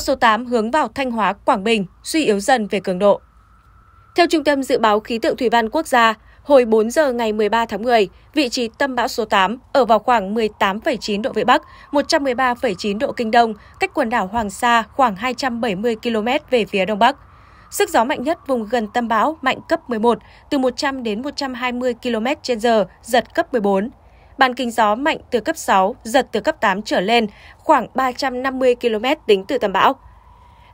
Bão số 8 hướng vào Thanh Hóa, Quảng Bình, suy yếu dần về cường độ. Theo Trung tâm Dự báo Khí tượng Thủy văn Quốc gia, hồi 4 giờ ngày 13 tháng 10, vị trí tâm bão số 8 ở vào khoảng 18,9 độ Vĩ Bắc, 113,9 độ Kinh Đông, cách quần đảo Hoàng Sa khoảng 270 km về phía Đông Bắc. Sức gió mạnh nhất vùng gần tâm bão mạnh cấp 11, từ 100 đến 120 km/h, giật cấp 14. Bàn kính gió mạnh từ cấp 6, giật từ cấp 8 trở lên, khoảng 350 km tính từ tâm bão.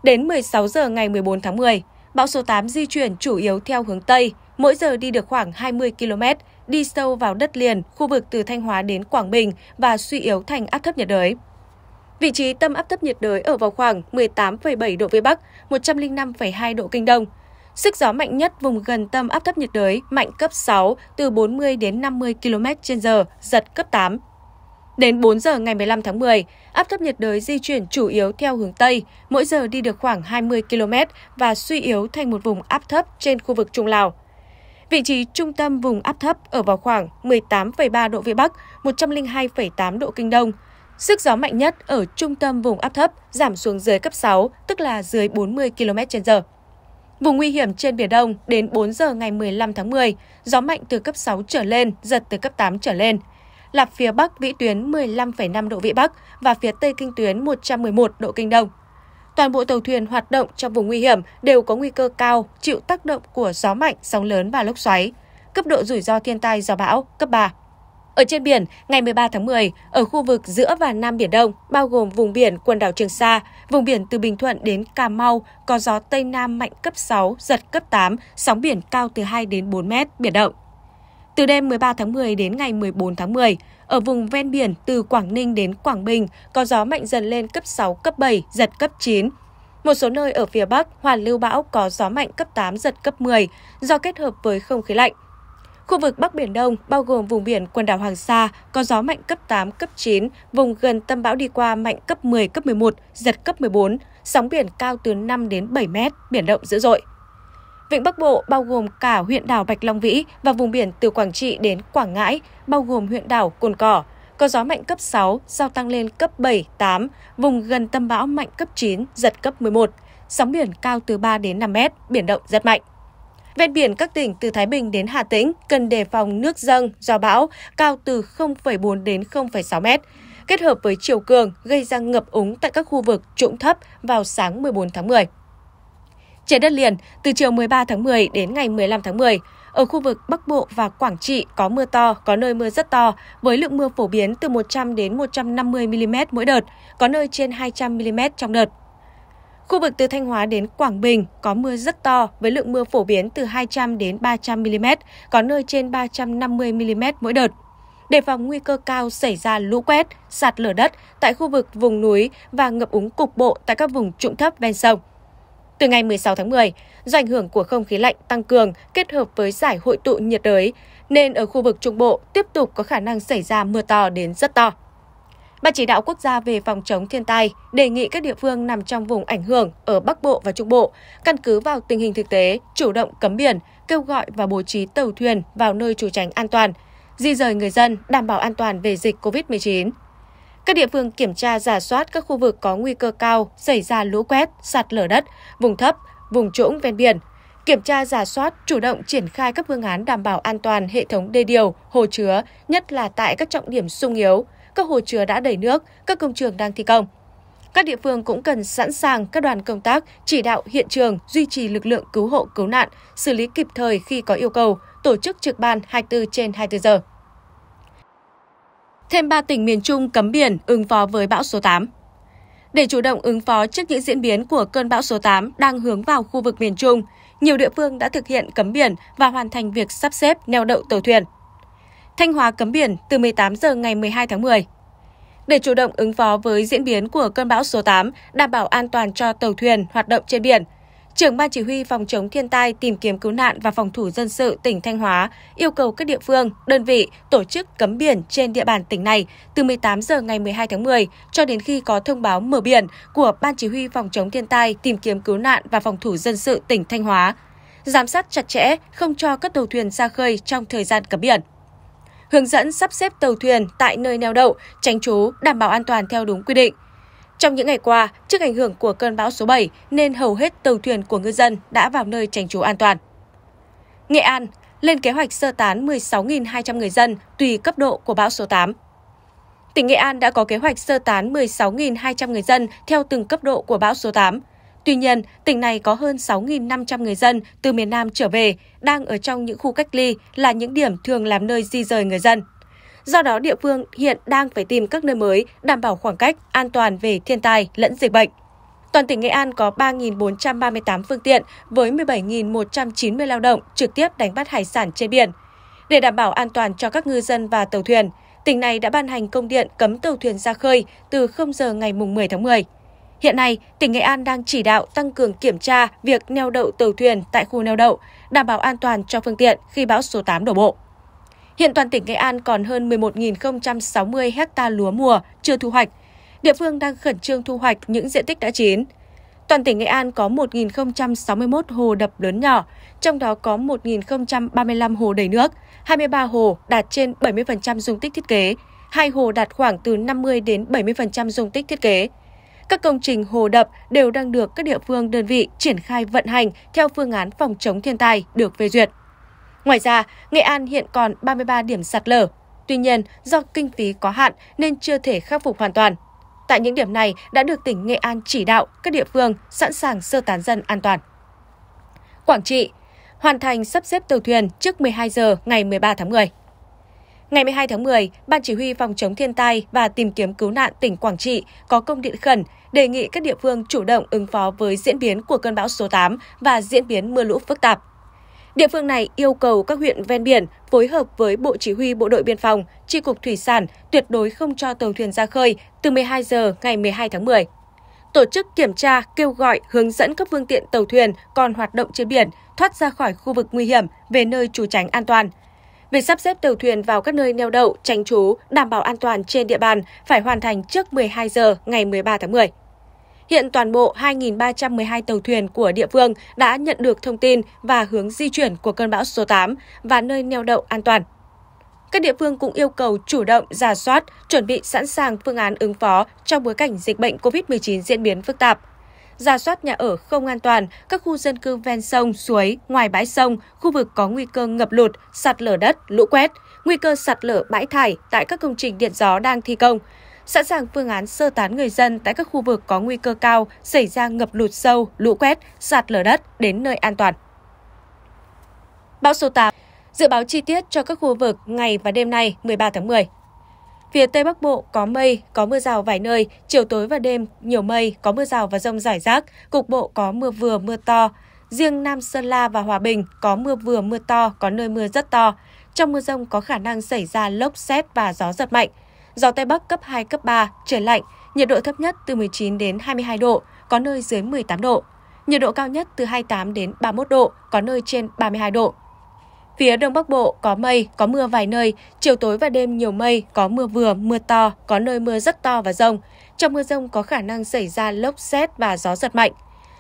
Đến 16 giờ ngày 14 tháng 10, bão số 8 di chuyển chủ yếu theo hướng Tây, mỗi giờ đi được khoảng 20 km, đi sâu vào đất liền, khu vực từ Thanh Hóa đến Quảng Bình và suy yếu thành áp thấp nhiệt đới. Vị trí tâm áp thấp nhiệt đới ở vào khoảng 18,7 độ Vĩ Bắc, 105,2 độ Kinh Đông, Sức gió mạnh nhất vùng gần tâm áp thấp nhiệt đới mạnh cấp 6, từ 40 đến 50 km/h, giật cấp 8. Đến 4 giờ ngày 15 tháng 10, áp thấp nhiệt đới di chuyển chủ yếu theo hướng Tây, mỗi giờ đi được khoảng 20 km và suy yếu thành một vùng áp thấp trên khu vực Trung Lào. Vị trí trung tâm vùng áp thấp ở vào khoảng 18,3 độ Vĩ Bắc, 102,8 độ Kinh Đông. Sức gió mạnh nhất ở trung tâm vùng áp thấp giảm xuống dưới cấp 6, tức là dưới 40 km/h. Vùng nguy hiểm trên Biển Đông đến 4 giờ ngày 15 tháng 10, gió mạnh từ cấp 6 trở lên, giật từ cấp 8 trở lên. Lạp phía Bắc vĩ tuyến 15,5 độ Vĩ Bắc và phía Tây kinh tuyến 111 độ Kinh Đông. Toàn bộ tàu thuyền hoạt động trong vùng nguy hiểm đều có nguy cơ cao chịu tác động của gió mạnh, sóng lớn và lốc xoáy. Cấp độ rủi ro thiên tai do bão cấp 3. Ở trên biển, ngày 13 tháng 10, ở khu vực giữa và Nam Biển Đông, bao gồm vùng biển quần đảo Trường Sa, vùng biển từ Bình Thuận đến Cà Mau, có gió Tây Nam mạnh cấp 6, giật cấp 8, sóng biển cao từ 2 đến 4 mét, biển động. Từ đêm 13 tháng 10 đến ngày 14 tháng 10, ở vùng ven biển từ Quảng Ninh đến Quảng Bình có gió mạnh dần lên cấp 6, cấp 7, giật cấp 9. Một số nơi ở phía Bắc, hoàn lưu bão có gió mạnh cấp 8, giật cấp 10, do kết hợp với không khí lạnh. Khu vực Bắc Biển Đông, bao gồm vùng biển quần đảo Hoàng Sa, có gió mạnh cấp 8, cấp 9, vùng gần tâm bão đi qua mạnh cấp 10, cấp 11, giật cấp 14, sóng biển cao từ 5 đến 7 mét, biển động dữ dội. Vịnh Bắc Bộ bao gồm cả huyện đảo Bạch Long Vĩ và vùng biển từ Quảng Trị đến Quảng Ngãi, bao gồm huyện đảo Cồn Cỏ, có gió mạnh cấp 6, sau tăng lên cấp 7, 8, vùng gần tâm bão mạnh cấp 9, giật cấp 11. Sóng biển cao từ 3 đến 5 mét, biển động rất mạnh. Ven biển các tỉnh từ Thái Bình đến Hà Tĩnh cần đề phòng nước dâng do bão cao từ 0,4 đến 0,6 mét, kết hợp với chiều cường gây ra ngập úng tại các khu vực trũng thấp vào sáng 14 tháng 10. Trên đất liền, từ chiều 13 tháng 10 đến ngày 15 tháng 10, ở khu vực Bắc Bộ và Quảng Trị có mưa to, có nơi mưa rất to, với lượng mưa phổ biến từ 100 đến 150 mm mỗi đợt, có nơi trên 200 mm trong đợt. Khu vực từ Thanh Hóa đến Quảng Bình có mưa rất to với lượng mưa phổ biến từ 200 đến 300 mm, có nơi trên 350 mm mỗi đợt. Đề phòng nguy cơ cao xảy ra lũ quét, sạt lở đất tại khu vực vùng núi và ngập úng cục bộ tại các vùng trũng thấp ven sông. Từ ngày 16 tháng 10, do ảnh hưởng của không khí lạnh tăng cường kết hợp với giải hội tụ nhiệt đới, nên ở khu vực Trung Bộ tiếp tục có khả năng xảy ra mưa to đến rất to. Ban chỉ đạo quốc gia về phòng chống thiên tai đề nghị các địa phương nằm trong vùng ảnh hưởng ở Bắc Bộ và Trung Bộ, căn cứ vào tình hình thực tế, chủ động cấm biển, kêu gọi và bố trí tàu thuyền vào nơi trú tránh an toàn, di rời người dân đảm bảo an toàn về dịch COVID-19. Các địa phương kiểm tra giả soát các khu vực có nguy cơ cao xảy ra lũ quét, sạt lở đất, vùng thấp, vùng trũng ven biển, kiểm tra giả soát, chủ động triển khai các phương án đảm bảo an toàn hệ thống đê điều, hồ chứa, nhất là tại các trọng điểm sung yếu, các hồ chứa đã đầy nước, các công trường đang thi công. Các địa phương cũng cần sẵn sàng các đoàn công tác chỉ đạo hiện trường duy trì lực lượng cứu hộ cứu nạn, xử lý kịp thời khi có yêu cầu, tổ chức trực ban 24 trên 24 giờ. Thêm 3 tỉnh miền Trung cấm biển ứng phó với bão số 8. Để chủ động ứng phó trước những diễn biến của cơn bão số 8 đang hướng vào khu vực miền Trung, nhiều địa phương đã thực hiện cấm biển và hoàn thành việc sắp xếp neo đậu tàu thuyền. Thanh Hóa cấm biển từ 18 giờ ngày 12 tháng 10. Để chủ động ứng phó với diễn biến của cơn bão số 8, đảm bảo an toàn cho tàu thuyền hoạt động trên biển, Trưởng Ban Chỉ huy Phòng chống thiên tai tìm kiếm cứu nạn và phòng thủ dân sự tỉnh Thanh Hóa yêu cầu các địa phương, đơn vị tổ chức cấm biển trên địa bàn tỉnh này từ 18 giờ ngày 12 tháng 10 cho đến khi có thông báo mở biển của Ban Chỉ huy Phòng chống thiên tai tìm kiếm cứu nạn và phòng thủ dân sự tỉnh Thanh Hóa. Giám sát chặt chẽ, không cho các tàu thuyền ra khơi trong thời gian cấm biển hướng dẫn sắp xếp tàu thuyền tại nơi neo đậu, tránh trú, đảm bảo an toàn theo đúng quy định. Trong những ngày qua, trước ảnh hưởng của cơn bão số 7 nên hầu hết tàu thuyền của ngư dân đã vào nơi tránh trú an toàn. Nghệ An lên kế hoạch sơ tán 16.200 người dân tùy cấp độ của bão số 8. Tỉnh Nghệ An đã có kế hoạch sơ tán 16.200 người dân theo từng cấp độ của bão số 8. Tuy nhiên, tỉnh này có hơn 6.500 người dân từ miền Nam trở về đang ở trong những khu cách ly là những điểm thường làm nơi di rời người dân. Do đó, địa phương hiện đang phải tìm các nơi mới đảm bảo khoảng cách an toàn về thiên tai lẫn dịch bệnh. Toàn tỉnh Nghệ An có 3.438 phương tiện với 17.190 lao động trực tiếp đánh bắt hải sản trên biển. Để đảm bảo an toàn cho các ngư dân và tàu thuyền, tỉnh này đã ban hành công điện cấm tàu thuyền ra khơi từ 0 giờ ngày 10 tháng 10. Hiện nay, tỉnh Nghệ An đang chỉ đạo tăng cường kiểm tra việc neo đậu tàu thuyền tại khu neo đậu, đảm bảo an toàn cho phương tiện khi bão số 8 đổ bộ. Hiện toàn tỉnh Nghệ An còn hơn 11.060 ha lúa mùa chưa thu hoạch. Địa phương đang khẩn trương thu hoạch những diện tích đã chín. Toàn tỉnh Nghệ An có 1.061 hồ đập lớn nhỏ, trong đó có 1.035 hồ đầy nước, 23 hồ đạt trên 70% dung tích thiết kế, hai hồ đạt khoảng từ 50 đến 70% dung tích thiết kế. Các công trình hồ đập đều đang được các địa phương đơn vị triển khai vận hành theo phương án phòng chống thiên tai được phê duyệt. Ngoài ra, Nghệ An hiện còn 33 điểm sạt lở. Tuy nhiên, do kinh phí có hạn nên chưa thể khắc phục hoàn toàn. Tại những điểm này đã được tỉnh Nghệ An chỉ đạo các địa phương sẵn sàng sơ tán dân an toàn. Quảng Trị hoàn thành sắp xếp tàu thuyền trước 12 giờ ngày 13 tháng 10. Ngày 12 tháng 10, Ban Chỉ huy Phòng chống thiên tai và tìm kiếm cứu nạn tỉnh Quảng Trị có công điện khẩn đề nghị các địa phương chủ động ứng phó với diễn biến của cơn bão số 8 và diễn biến mưa lũ phức tạp. Địa phương này yêu cầu các huyện ven biển phối hợp với Bộ Chỉ huy Bộ đội Biên phòng, Tri cục Thủy sản tuyệt đối không cho tàu thuyền ra khơi từ 12 giờ ngày 12 tháng 10. Tổ chức kiểm tra, kêu gọi, hướng dẫn các phương tiện tàu thuyền còn hoạt động trên biển thoát ra khỏi khu vực nguy hiểm về nơi trú tránh an toàn – Việc sắp xếp tàu thuyền vào các nơi neo đậu, tránh trú, đảm bảo an toàn trên địa bàn phải hoàn thành trước 12 giờ ngày 13 tháng 10. Hiện toàn bộ 2.312 tàu thuyền của địa phương đã nhận được thông tin và hướng di chuyển của cơn bão số 8 và nơi neo đậu an toàn. Các địa phương cũng yêu cầu chủ động giả soát, chuẩn bị sẵn sàng phương án ứng phó trong bối cảnh dịch bệnh COVID-19 diễn biến phức tạp, ra soát nhà ở không an toàn, các khu dân cư ven sông, suối, ngoài bãi sông, khu vực có nguy cơ ngập lụt, sạt lở đất, lũ quét, nguy cơ sạt lở bãi thải tại các công trình điện gió đang thi công. Sẵn sàng phương án sơ tán người dân tại các khu vực có nguy cơ cao xảy ra ngập lụt sâu, lũ quét, sạt lở đất đến nơi an toàn. Bão số 8 Dự báo chi tiết cho các khu vực ngày và đêm nay 13 tháng 10. Phía Tây Bắc Bộ có mây, có mưa rào vài nơi, chiều tối và đêm nhiều mây, có mưa rào và rông rải rác, cục bộ có mưa vừa mưa to. Riêng Nam Sơn La và Hòa Bình có mưa vừa mưa to, có nơi mưa rất to. Trong mưa rông có khả năng xảy ra lốc xét và gió giật mạnh. Gió Tây Bắc cấp 2, cấp 3, trời lạnh, nhiệt độ thấp nhất từ 19 đến 22 độ, có nơi dưới 18 độ. Nhiệt độ cao nhất từ 28 đến 31 độ, có nơi trên 32 độ. Phía Đông Bắc Bộ có mây, có mưa vài nơi, chiều tối và đêm nhiều mây, có mưa vừa, mưa to, có nơi mưa rất to và rông. Trong mưa rông có khả năng xảy ra lốc xét và gió giật mạnh.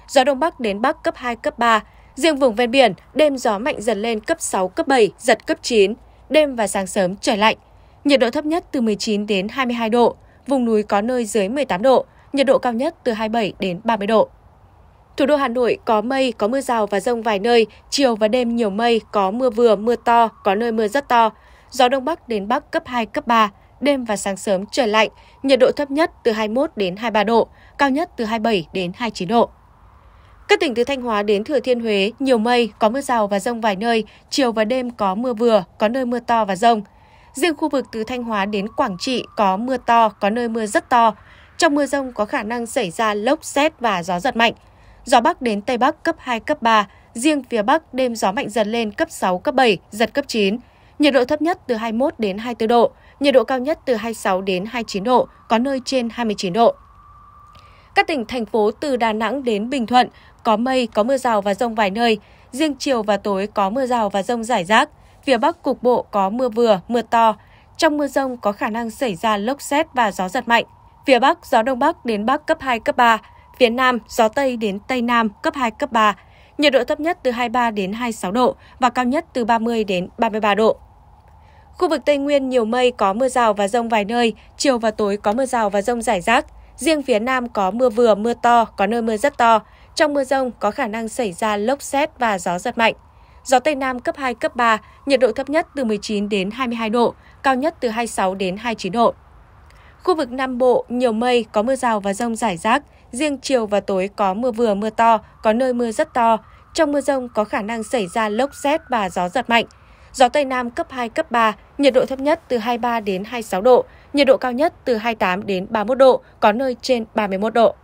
Gió Đông Bắc đến Bắc cấp 2, cấp 3. Riêng vùng ven biển, đêm gió mạnh dần lên cấp 6, cấp 7, giật cấp 9. Đêm và sáng sớm trời lạnh. Nhiệt độ thấp nhất từ 19 đến 22 độ, vùng núi có nơi dưới 18 độ, nhiệt độ cao nhất từ 27 đến 30 độ. Thủ đô Hà Nội có mây, có mưa rào và rông vài nơi, chiều và đêm nhiều mây, có mưa vừa, mưa to, có nơi mưa rất to. Gió Đông Bắc đến Bắc cấp 2, cấp 3, đêm và sáng sớm trời lạnh, nhiệt độ thấp nhất từ 21 đến 23 độ, cao nhất từ 27 đến 29 độ. Các tỉnh từ Thanh Hóa đến Thừa Thiên Huế, nhiều mây, có mưa rào và rông vài nơi, chiều và đêm có mưa vừa, có nơi mưa to và rông. Riêng khu vực từ Thanh Hóa đến Quảng Trị có mưa to, có nơi mưa rất to. Trong mưa rông có khả năng xảy ra lốc, xét và gió giật mạnh gió Bắc đến Tây Bắc cấp 2, cấp 3, riêng phía Bắc đêm gió mạnh dần lên cấp 6, cấp 7, giật cấp 9. Nhiệt độ thấp nhất từ 21 đến 24 độ, nhiệt độ cao nhất từ 26 đến 29 độ, có nơi trên 29 độ. Các tỉnh, thành phố từ Đà Nẵng đến Bình Thuận có mây, có mưa rào và rông vài nơi. Riêng chiều và tối có mưa rào và rông rải rác. Phía Bắc cục bộ có mưa vừa, mưa to. Trong mưa rông có khả năng xảy ra lốc xét và gió giật mạnh. Phía Bắc, gió Đông Bắc đến Bắc cấp 2, cấp 3 phía Nam gió Tây đến Tây Nam cấp 2, cấp 3, nhiệt độ thấp nhất từ 23 đến 26 độ và cao nhất từ 30 đến 33 độ. Khu vực Tây Nguyên nhiều mây có mưa rào và rông vài nơi, chiều và tối có mưa rào và rông rải rác. Riêng phía Nam có mưa vừa, mưa to, có nơi mưa rất to. Trong mưa rông có khả năng xảy ra lốc xét và gió giật mạnh. Gió Tây Nam cấp 2, cấp 3, nhiệt độ thấp nhất từ 19 đến 22 độ, cao nhất từ 26 đến 29 độ. Khu vực Nam Bộ nhiều mây, có mưa rào và rông rải rác. Riêng chiều và tối có mưa vừa mưa to, có nơi mưa rất to. Trong mưa rông có khả năng xảy ra lốc xét và gió giật mạnh. Gió Tây Nam cấp 2, cấp 3, nhiệt độ thấp nhất từ 23 đến 26 độ, nhiệt độ cao nhất từ 28 đến 31 độ, có nơi trên 31 độ.